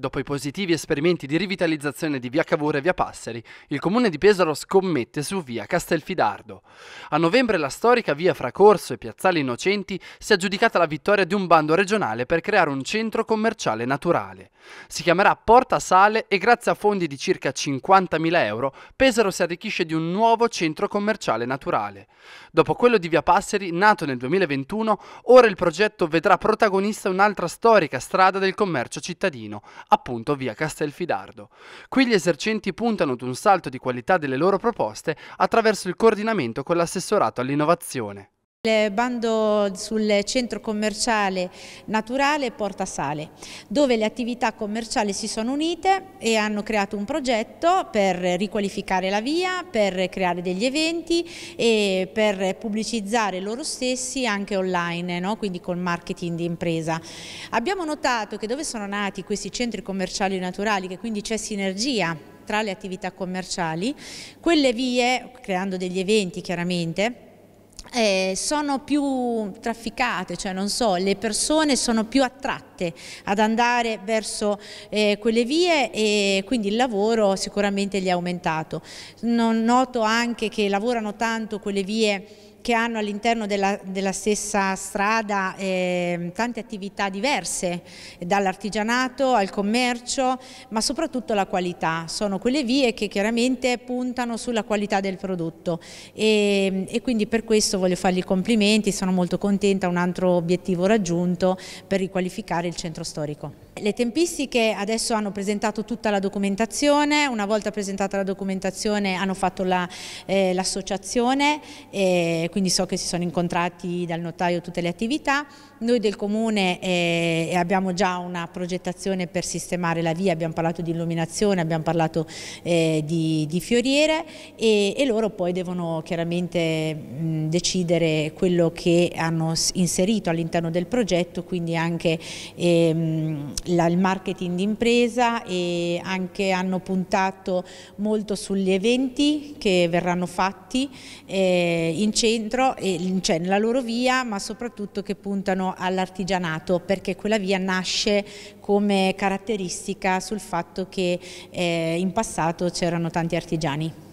Dopo i positivi esperimenti di rivitalizzazione di via Cavour e via Passeri, il comune di Pesaro scommette su via Castelfidardo. A novembre la storica via fra Corso e Piazzale Innocenti si è aggiudicata la vittoria di un bando regionale per creare un centro commerciale naturale. Si chiamerà Porta Sale e grazie a fondi di circa 50.000 euro Pesaro si arricchisce di un nuovo centro commerciale naturale. Dopo quello di via Passeri, nato nel 2021, ora il progetto vedrà protagonista un'altra storica strada del commercio cittadino, appunto via Castelfidardo. Qui gli esercenti puntano ad un salto di qualità delle loro proposte attraverso il coordinamento con l'assessorato all'innovazione. Eh, bando sul centro commerciale naturale Porta Sale, dove le attività commerciali si sono unite e hanno creato un progetto per riqualificare la via, per creare degli eventi e per pubblicizzare loro stessi anche online, no? quindi col marketing di impresa. Abbiamo notato che dove sono nati questi centri commerciali naturali, che quindi c'è sinergia tra le attività commerciali, quelle vie, creando degli eventi chiaramente, eh, sono più trafficate, cioè non so, le persone sono più attratte fatte ad andare verso eh, quelle vie e quindi il lavoro sicuramente gli è aumentato. Non noto anche che lavorano tanto quelle vie che hanno all'interno della, della, stessa strada eh, tante attività diverse, dall'artigianato al commercio, ma soprattutto la qualità. Sono quelle vie che chiaramente puntano sulla qualità del prodotto e, ehm, e quindi per questo voglio fargli i complimenti, sono molto contenta, un altro obiettivo raggiunto per riqualificare il centro storico. Le tempistiche adesso hanno presentato tutta la documentazione, una volta presentata la documentazione hanno fatto eh, l'associazione, la, eh, quindi so che si sono incontrati dal notaio tutte le attività. Noi del comune eh, abbiamo già una progettazione per sistemare la via, abbiamo parlato di illuminazione, abbiamo parlato eh, di, di, fioriere e, e, loro poi devono chiaramente mh, decidere quello che hanno inserito all'interno del progetto, quindi anche... Mh, ehm, il marketing d'impresa e anche hanno puntato molto sugli eventi che verranno fatti eh, in centro, e, cioè nella loro via, ma soprattutto che puntano all'artigianato perché quella via nasce come caratteristica sul fatto che eh, in passato c'erano tanti artigiani.